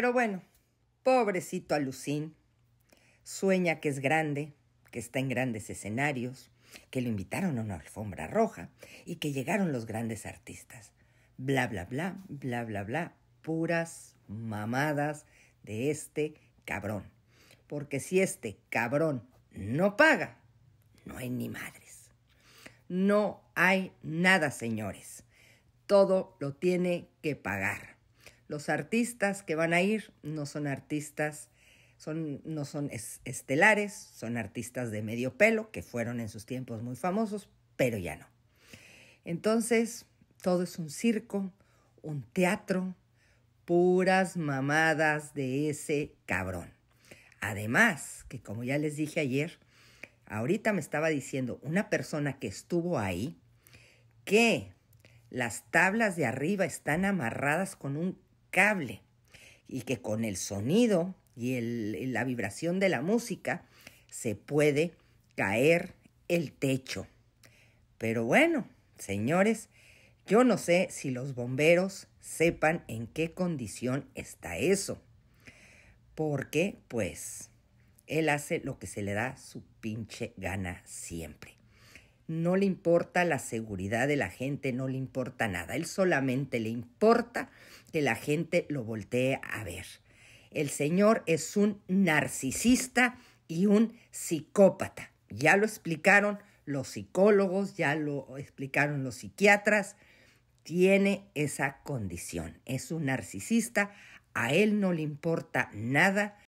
Pero bueno, pobrecito Alucín, sueña que es grande, que está en grandes escenarios, que lo invitaron a una alfombra roja y que llegaron los grandes artistas. Bla, bla, bla, bla, bla, bla, puras mamadas de este cabrón. Porque si este cabrón no paga, no hay ni madres. No hay nada, señores. Todo lo tiene que pagar. Los artistas que van a ir no son artistas, son, no son estelares, son artistas de medio pelo, que fueron en sus tiempos muy famosos, pero ya no. Entonces, todo es un circo, un teatro, puras mamadas de ese cabrón. Además, que como ya les dije ayer, ahorita me estaba diciendo una persona que estuvo ahí que las tablas de arriba están amarradas con un cable y que con el sonido y la vibración de la música se puede caer el techo. Pero bueno, señores, yo no sé si los bomberos sepan en qué condición está eso. Porque pues él hace lo que se le da su pinche gana siempre no le importa la seguridad de la gente, no le importa nada. Él solamente le importa que la gente lo voltee a ver. El señor es un narcisista y un psicópata. Ya lo explicaron los psicólogos, ya lo explicaron los psiquiatras. Tiene esa condición. Es un narcisista. A él no le importa nada